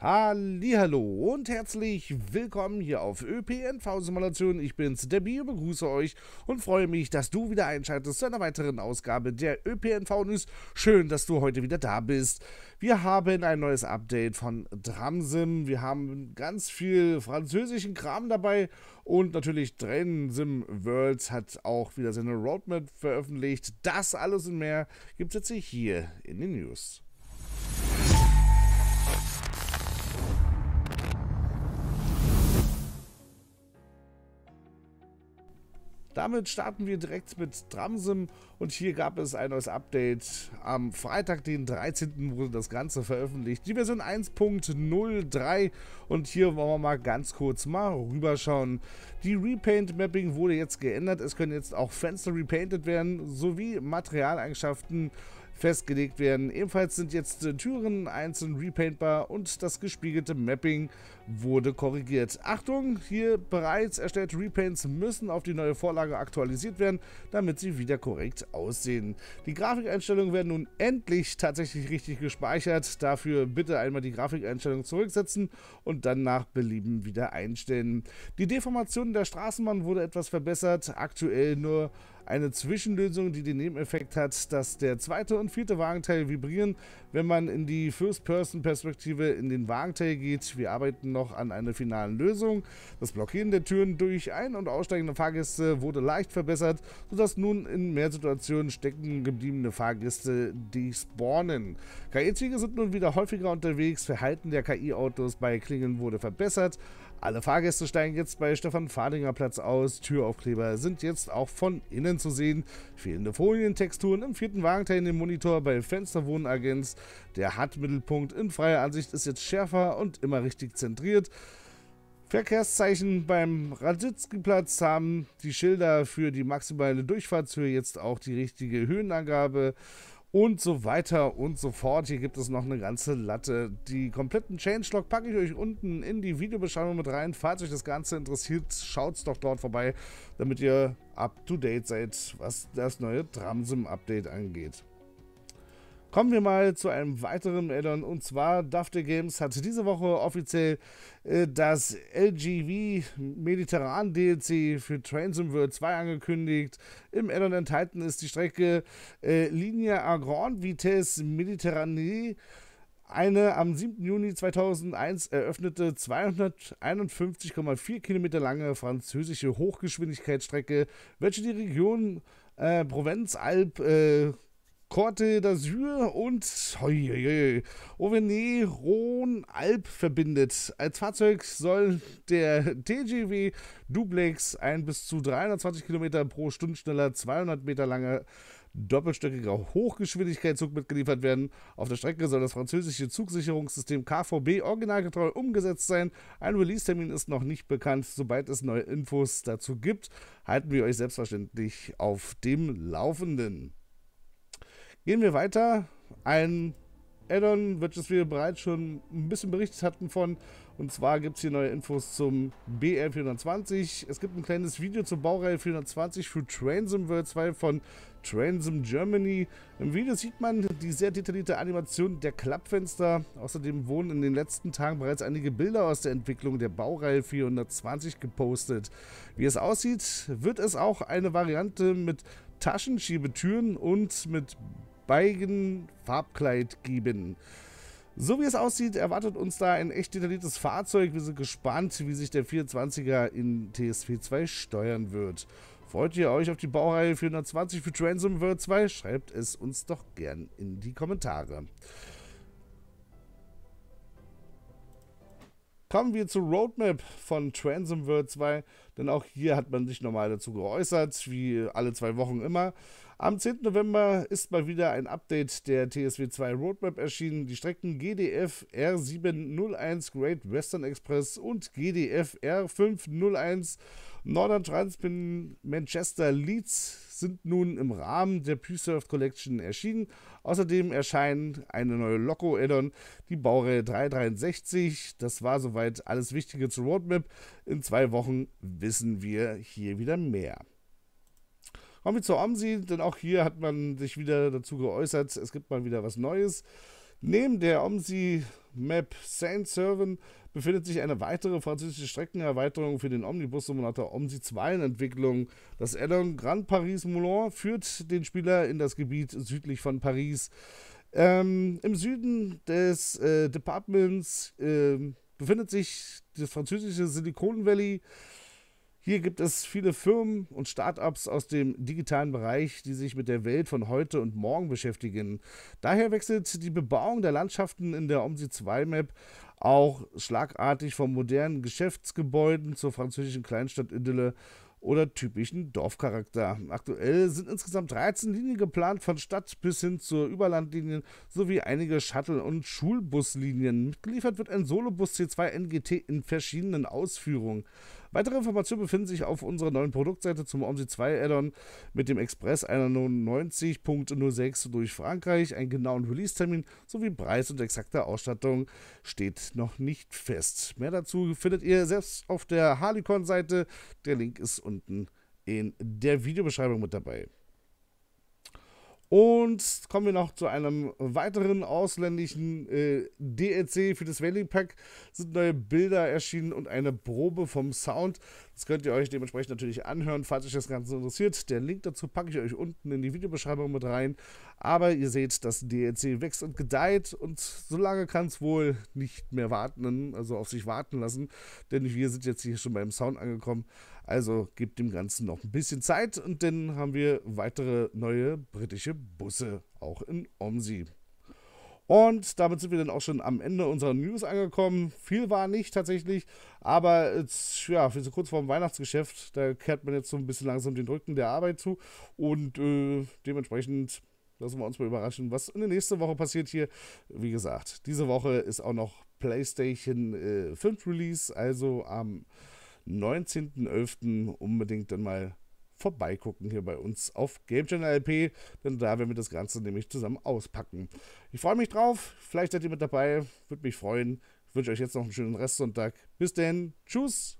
Hallo und herzlich willkommen hier auf ÖPNV Simulation. Ich bin's, der Debbie, begrüße euch und freue mich, dass du wieder einschaltest zu einer weiteren Ausgabe der ÖPNV News. Schön, dass du heute wieder da bist. Wir haben ein neues Update von Dramsim. Wir haben ganz viel französischen Kram dabei und natürlich Tränensim Worlds hat auch wieder seine Roadmap veröffentlicht. Das alles und mehr gibt es jetzt hier in den News. Damit starten wir direkt mit Tramsim und hier gab es ein neues Update. Am Freitag, den 13. wurde das Ganze veröffentlicht, die Version 1.03 und hier wollen wir mal ganz kurz mal rüberschauen. Die Repaint-Mapping wurde jetzt geändert, es können jetzt auch Fenster repainted werden, sowie Materialeigenschaften festgelegt werden. Ebenfalls sind jetzt äh, Türen einzeln repaintbar und das gespiegelte Mapping wurde korrigiert. Achtung, hier bereits erstellte Repaints müssen auf die neue Vorlage aktualisiert werden, damit sie wieder korrekt aussehen. Die Grafikeinstellungen werden nun endlich tatsächlich richtig gespeichert. Dafür bitte einmal die Grafikeinstellungen zurücksetzen und dann nach Belieben wieder einstellen. Die Deformation der Straßenbahn wurde etwas verbessert, aktuell nur eine Zwischenlösung, die den Nebeneffekt hat, dass der zweite und vierte Wagenteil vibrieren, wenn man in die First-Person-Perspektive in den Wagenteil geht. Wir arbeiten noch an einer finalen Lösung. Das Blockieren der Türen durch ein- und aussteigende Fahrgäste wurde leicht verbessert, sodass nun in mehr Situationen stecken gebliebene Fahrgäste despawnen. KI-Züge sind nun wieder häufiger unterwegs, Verhalten der KI-Autos bei Klingeln wurde verbessert. Alle Fahrgäste steigen jetzt bei Stefan Fadinger Platz aus. Türaufkleber sind jetzt auch von innen Texturen zu sehen, fehlende Folientexturen im vierten Wagenteil in dem Monitor bei Fensterwohnagens. Der HUD-Mittelpunkt in freier Ansicht ist jetzt schärfer und immer richtig zentriert. Verkehrszeichen beim Raditzky-Platz haben die Schilder für die maximale Durchfahrtshöhe jetzt auch die richtige Höhenangabe und so weiter und so fort. Hier gibt es noch eine ganze Latte. Die kompletten Changelog packe ich euch unten in die Videobeschreibung mit rein. Falls euch das Ganze interessiert, schaut's doch dort vorbei, damit ihr up to date seid, was das neue Tramsim Update angeht. Kommen wir mal zu einem weiteren Addon und zwar Dafte Games hat diese Woche offiziell äh, das LGV Mediterran DLC für Train Simulator 2 angekündigt. Im Addon enthalten ist die Strecke äh, Linie à Grande Vitesse Mediterranee eine am 7. Juni 2001 eröffnete 251,4 Kilometer lange französische Hochgeschwindigkeitsstrecke, welche die Region äh, Provence-Alpes äh, Corte d'Azur und Auvergne-Rhône Alp verbindet. Als Fahrzeug soll der TGW Duplex ein bis zu 320 km pro Stunde schneller, 200 Meter langer doppelstöckiger Hochgeschwindigkeitszug mitgeliefert werden. Auf der Strecke soll das französische Zugsicherungssystem KVB originalgetreu umgesetzt sein. Ein Release-Termin ist noch nicht bekannt. Sobald es neue Infos dazu gibt, halten wir euch selbstverständlich auf dem Laufenden. Gehen wir weiter. Ein Addon welches wir bereits schon ein bisschen berichtet hatten von. Und zwar gibt es hier neue Infos zum BR420. Es gibt ein kleines Video zur Baureihe 420 für Transim World 2 von Transim Germany. Im Video sieht man die sehr detaillierte Animation der Klappfenster. Außerdem wurden in den letzten Tagen bereits einige Bilder aus der Entwicklung der Baureihe 420 gepostet. Wie es aussieht, wird es auch eine Variante mit Taschenschiebetüren und mit beiden Farbkleid geben. So wie es aussieht, erwartet uns da ein echt detailliertes Fahrzeug. Wir sind gespannt, wie sich der 24 er in TSV 2 steuern wird. Freut ihr euch auf die Baureihe 420 für Transom World 2? Schreibt es uns doch gern in die Kommentare. Kommen wir zur Roadmap von Transom World 2, denn auch hier hat man sich nochmal dazu geäußert, wie alle zwei Wochen immer. Am 10. November ist mal wieder ein Update der TSW 2 Roadmap erschienen. Die Strecken GDF R701 Great Western Express und GDF R501 Northern Transpin Manchester Leeds sind nun im Rahmen der p Collection erschienen. Außerdem erscheinen eine neue Loco-Addon, die Baureihe 363. Das war soweit alles Wichtige zur Roadmap. In zwei Wochen wissen wir hier wieder mehr. Kommen wir zur OMSI, denn auch hier hat man sich wieder dazu geäußert, es gibt mal wieder was Neues. Neben der OMSI Map Saint-Servan befindet sich eine weitere französische Streckenerweiterung für den Omnibus-Simulator OMSI 2 in Entwicklung. Das Addon Grand Paris-Moulin führt den Spieler in das Gebiet südlich von Paris. Ähm, Im Süden des äh, Departments äh, befindet sich das französische Silicon Valley. Hier gibt es viele Firmen und Startups aus dem digitalen Bereich, die sich mit der Welt von heute und morgen beschäftigen. Daher wechselt die Bebauung der Landschaften in der OMSI 2 Map auch schlagartig von modernen Geschäftsgebäuden zur französischen Kleinstadt Idylle oder typischen Dorfcharakter. Aktuell sind insgesamt 13 Linien geplant, von Stadt bis hin zur Überlandlinien sowie einige Shuttle- und Schulbuslinien. Mitgeliefert wird ein Solobus C2 NGT in verschiedenen Ausführungen. Weitere Informationen befinden sich auf unserer neuen Produktseite zum OMSI 2 Addon mit dem Express 91.06 durch Frankreich. Einen genauen Release-Termin sowie Preis und exakte Ausstattung steht noch nicht fest. Mehr dazu findet ihr selbst auf der Harlequin-Seite. Der Link ist unten in der Videobeschreibung mit dabei. Und kommen wir noch zu einem weiteren ausländischen äh, DLC für das Valley Pack. Sind neue Bilder erschienen und eine Probe vom Sound. Das könnt ihr euch dementsprechend natürlich anhören, falls euch das Ganze interessiert. Der Link dazu packe ich euch unten in die Videobeschreibung mit rein. Aber ihr seht, das DLC wächst und gedeiht und so lange kann es wohl nicht mehr warten, also auf sich warten lassen. Denn wir sind jetzt hier schon beim Sound angekommen. Also gebt dem Ganzen noch ein bisschen Zeit und dann haben wir weitere neue britische Busse, auch in Omsi. Und damit sind wir dann auch schon am Ende unserer News angekommen. Viel war nicht tatsächlich, aber jetzt, ja, wir sind kurz vor dem Weihnachtsgeschäft. Da kehrt man jetzt so ein bisschen langsam den Rücken der Arbeit zu und äh, dementsprechend lassen wir uns mal überraschen, was in der nächsten Woche passiert hier. Wie gesagt, diese Woche ist auch noch PlayStation äh, 5 Release, also am. Ähm, 19.11. unbedingt dann mal vorbeigucken hier bei uns auf Game Channel LP, denn da werden wir das Ganze nämlich zusammen auspacken. Ich freue mich drauf, vielleicht seid ihr mit dabei, würde mich freuen. Ich wünsche euch jetzt noch einen schönen Restsonntag. Bis denn, tschüss!